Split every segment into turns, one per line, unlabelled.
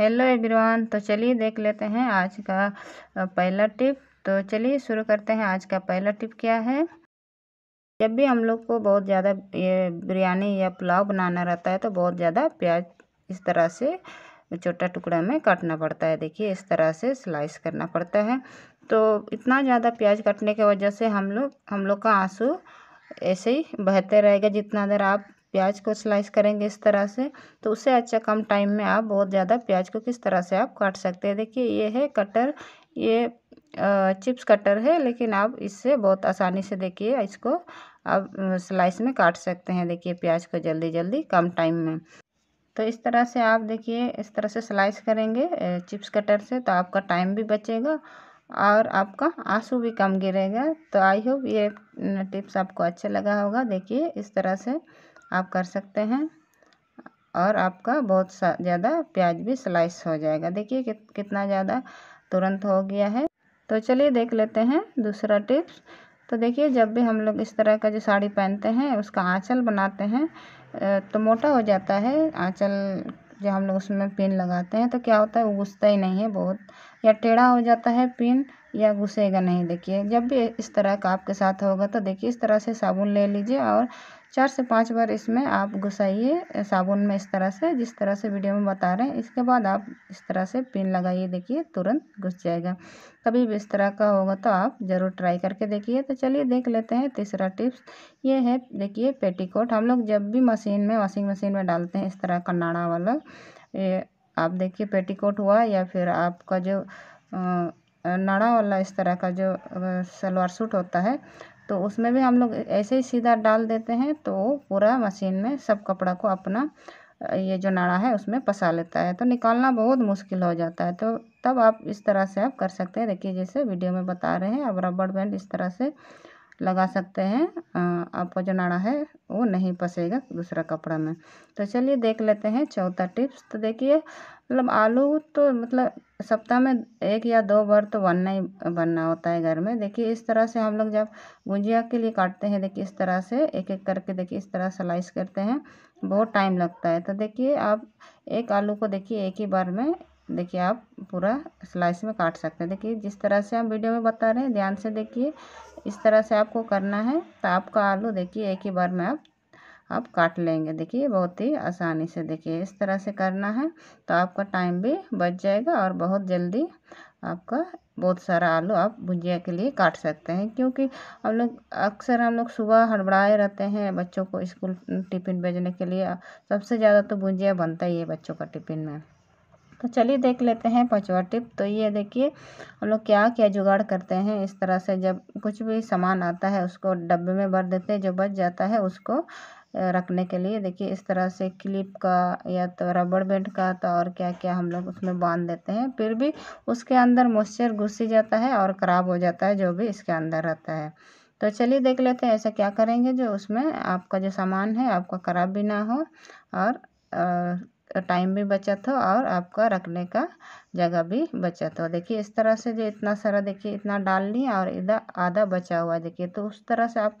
hello everyone तो चलिए देख लेते हैं आज का पहला टिप तो चलिए शुरू करते हैं आज का पहला टिप क्या है जब भी हम लोग को बहुत ज़्यादा ये बिरयानी या पुलाव बनाना रहता है तो बहुत ज़्यादा प्याज इस तरह से छोटा टुकड़ा में काटना पड़ता है देखिए इस तरह से स्लाइस करना पड़ता है तो इतना ज़्यादा प्याज काटने की वजह से हम लोग हम लोग का आंसू ऐसे ही बहते रहेगा जितना देर आप प्याज को स्लाइस करेंगे इस तरह से तो उससे अच्छा कम टाइम में आप बहुत ज़्यादा प्याज को किस तरह से आप काट सकते हैं देखिए ये है कटर ये चिप्स कटर है लेकिन आप इससे बहुत आसानी से देखिए इसको आप स्लाइस में काट सकते हैं देखिए प्याज को जल्दी जल्दी कम टाइम में तो इस तरह से आप देखिए इस तरह से स्लाइस करेंगे चिप्स कटर से तो आपका टाइम भी बचेगा और आपका आंसू भी कम गिरेगा तो आई होप ये टिप्स आपको अच्छा लगा होगा देखिए इस तरह से आप कर सकते हैं और आपका बहुत ज़्यादा प्याज भी स्लाइस हो जाएगा देखिए कितना ज़्यादा तुरंत हो गया है तो चलिए देख लेते हैं दूसरा टिप्स तो देखिए जब भी हम लोग इस तरह का जो साड़ी पहनते हैं उसका आँचल बनाते हैं तो मोटा हो जाता है आँचल जो हम लोग उसमें पिन लगाते हैं तो क्या होता है वो घुसता ही नहीं है बहुत या टेढ़ा हो जाता है पिन या घुसेगा नहीं देखिए जब भी इस तरह का आपके साथ होगा तो देखिए इस तरह से साबुन ले लीजिए और चार से पाँच बार इसमें आप घुसाइए साबुन में इस तरह से जिस तरह से वीडियो में बता रहे हैं इसके बाद आप इस तरह से पिन लगाइए देखिए तुरंत घुस जाएगा कभी भी इस तरह का होगा तो आप ज़रूर ट्राई करके देखिए तो चलिए देख लेते हैं तीसरा टिप्स ये है देखिए पेटीकोट हम लोग जब भी मशीन में वॉशिंग मशीन में डालते हैं इस तरह का नाड़ा वाला ये आप देखिए पेटीकोट हुआ या फिर आपका जो आ, नाड़ा वाला इस तरह का जो सलवार सूट होता है तो उसमें भी हम लोग ऐसे ही सीधा डाल देते हैं तो पूरा मशीन में सब कपड़ा को अपना ये जो नाड़ा है उसमें पसा लेता है तो निकालना बहुत मुश्किल हो जाता है तो तब आप इस तरह से आप कर सकते हैं देखिए जैसे वीडियो में बता रहे हैं आप रबड़ बैंड इस तरह से लगा सकते हैं आपका जो नाड़ा है वो नहीं पसेगा दूसरा कपड़ा में तो चलिए देख लेते हैं चौथा टिप्स तो देखिए मतलब आलू तो मतलब सप्ताह में एक या दो बार तो बनना ही बनना होता है घर में देखिए इस तरह से हम लोग जब गुजिया के लिए काटते हैं देखिए इस तरह से एक एक करके देखिए इस तरह स्लाइस करते हैं बहुत टाइम लगता है तो देखिए आप एक आलू को देखिए एक ही बार में देखिए आप पूरा स्लाइस में काट सकते हैं देखिए जिस तरह से हम वीडियो में बता रहे हैं ध्यान से देखिए इस तरह से आपको करना है तो आपका आलू देखिए एक ही बार में आप आप काट लेंगे देखिए बहुत ही आसानी से देखिए इस तरह से करना है तो आपका टाइम भी बच जाएगा और बहुत जल्दी आपका बहुत सारा आलू आप भुजिया के लिए काट सकते हैं क्योंकि हम लोग अक्सर हम लोग सुबह हड़बड़ाए रहते हैं बच्चों को स्कूल टिफ़िन भेजने के लिए सबसे ज़्यादा तो भुजिया बनता ही है बच्चों का टिफ़िन में तो चलिए देख लेते हैं पाँचवा टिप तो ये देखिए हम लोग क्या क्या जुगाड़ करते हैं इस तरह से जब कुछ भी सामान आता है उसको डब्बे में भर देते हैं जो बच जाता है उसको रखने के लिए देखिए इस तरह से क्लिप का या तो रबड़ बेंड का तो और क्या क्या हम लोग उसमें बांध देते हैं फिर भी उसके अंदर मॉइस्चर घुस ही जाता है और ख़राब हो जाता है जो भी इसके अंदर रहता है तो चलिए देख लेते हैं ऐसा क्या करेंगे जो उसमें आपका जो सामान है आपका ख़राब भी ना हो और टाइम भी बचत हो और आपका रखने का जगह भी बचत हो देखिए इस तरह से जो इतना सारा देखिए इतना डाल लिए और इधर आधा बचा हुआ देखिए तो उस तरह से आप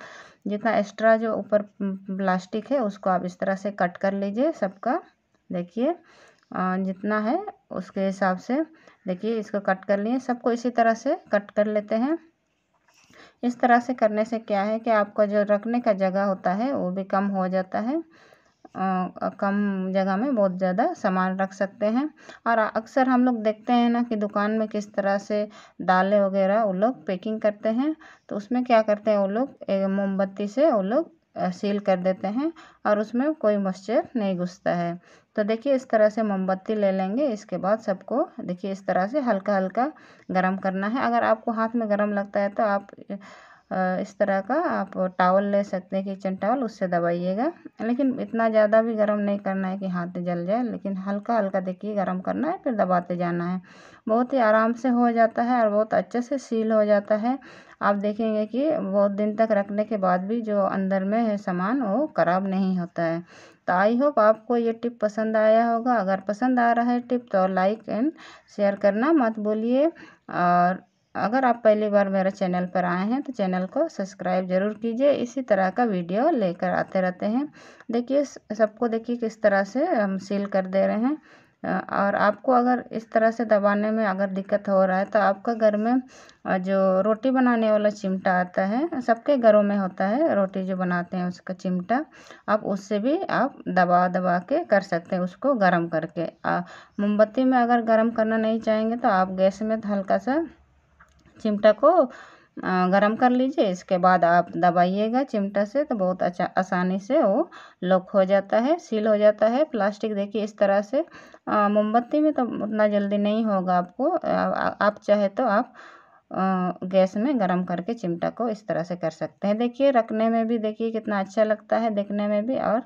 जितना एक्स्ट्रा जो ऊपर प्लास्टिक है उसको आप इस तरह से कट कर लीजिए सबका देखिए जितना है उसके हिसाब से देखिए इसको कट कर लिए सबको इसी तरह से कट कर लेते हैं इस तरह से करने से क्या है कि आपका जो रखने का जगह होता है वो भी कम हो जाता है कम जगह में बहुत ज़्यादा सामान रख सकते हैं और अक्सर हम लोग देखते हैं ना कि दुकान में किस तरह से दालें वगैरह वो लोग पैकिंग करते हैं तो उसमें क्या करते हैं वो लोग मोमबत्ती से वो लोग सील कर देते हैं और उसमें कोई मॉइस्चर नहीं घुसता है तो देखिए इस तरह से मोमबत्ती ले लेंगे इसके बाद सबको देखिए इस तरह से हल्का हल्का गर्म करना है अगर आपको हाथ में गर्म लगता है तो आप इस तरह का आप टावल ले सकते हैं किचन टावल उससे दबाइएगा लेकिन इतना ज़्यादा भी गर्म नहीं करना है कि हाथ जल जाए लेकिन हल्का हल्का देखिए गर्म करना है फिर दबाते जाना है बहुत ही आराम से हो जाता है और बहुत अच्छे से सील हो जाता है आप देखेंगे कि बहुत दिन तक रखने के बाद भी जो अंदर में है सामान वो ख़राब नहीं होता है तो आई होप आपको ये टिप पसंद आया होगा अगर पसंद आ रहा है टिप तो लाइक एंड शेयर करना मत बोलिए और अगर आप पहली बार मेरे चैनल पर आए हैं तो चैनल को सब्सक्राइब जरूर कीजिए इसी तरह का वीडियो लेकर आते रहते हैं देखिए सबको देखिए किस तरह से हम सील कर दे रहे हैं और आपको अगर इस तरह से दबाने में अगर दिक्कत हो रहा है तो आपका घर में जो रोटी बनाने वाला चिमटा आता है सबके घरों में होता है रोटी जो बनाते हैं उसका चिमटा आप उससे भी आप दबा दबा के कर सकते हैं उसको गर्म करके मोमबत्ती में अगर गर्म करना नहीं चाहेंगे तो आप गैस में हल्का सा चिमटा को गरम कर लीजिए इसके बाद आप दबाइएगा चिमटा से तो बहुत अच्छा आसानी से वो लॉक हो जाता है सील हो जाता है प्लास्टिक देखिए इस तरह से मोमबत्ती में तो उतना जल्दी नहीं होगा आपको आप चाहे तो आप गैस में गरम करके चिमटा को इस तरह से कर सकते हैं देखिए रखने में भी देखिए कितना अच्छा लगता है देखने में भी और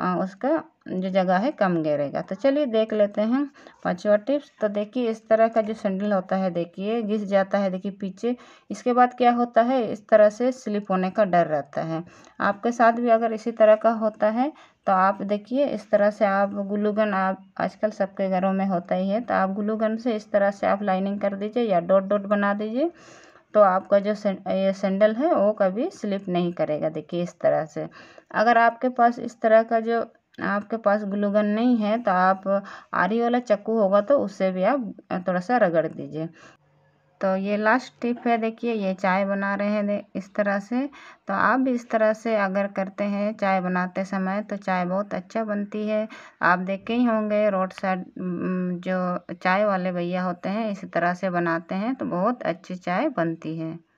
उसका जो जगह है कम गिरेगा तो चलिए देख लेते हैं पाँचवा टिप्स तो देखिए इस तरह का जो सैंडल होता है देखिए घिस जाता है देखिए पीछे इसके बाद क्या होता है इस तरह से स्लिप होने का डर रहता है आपके साथ भी अगर इसी तरह का होता है तो आप देखिए इस तरह से आप ग्लूगन आप आजकल सबके घरों में होता ही है तो आप ग्लूगन से इस तरह से आप लाइनिंग कर दीजिए या डॉट डॉट बना दीजिए तो आपका जो ये सैंडल है वो कभी स्लिप नहीं करेगा देखिए इस तरह से अगर आपके पास इस तरह का जो आपके पास ग्लूगन नहीं है तो आप आरी वाला चक्कू होगा तो उससे भी आप थोड़ा सा रगड़ दीजिए तो ये लास्ट टिप है देखिए ये चाय बना रहे हैं इस तरह से तो आप भी इस तरह से अगर करते हैं चाय बनाते समय तो चाय बहुत अच्छा बनती है आप देखे ही होंगे रोड साइड जो चाय वाले भैया होते हैं इसी तरह से बनाते हैं तो बहुत अच्छी चाय बनती है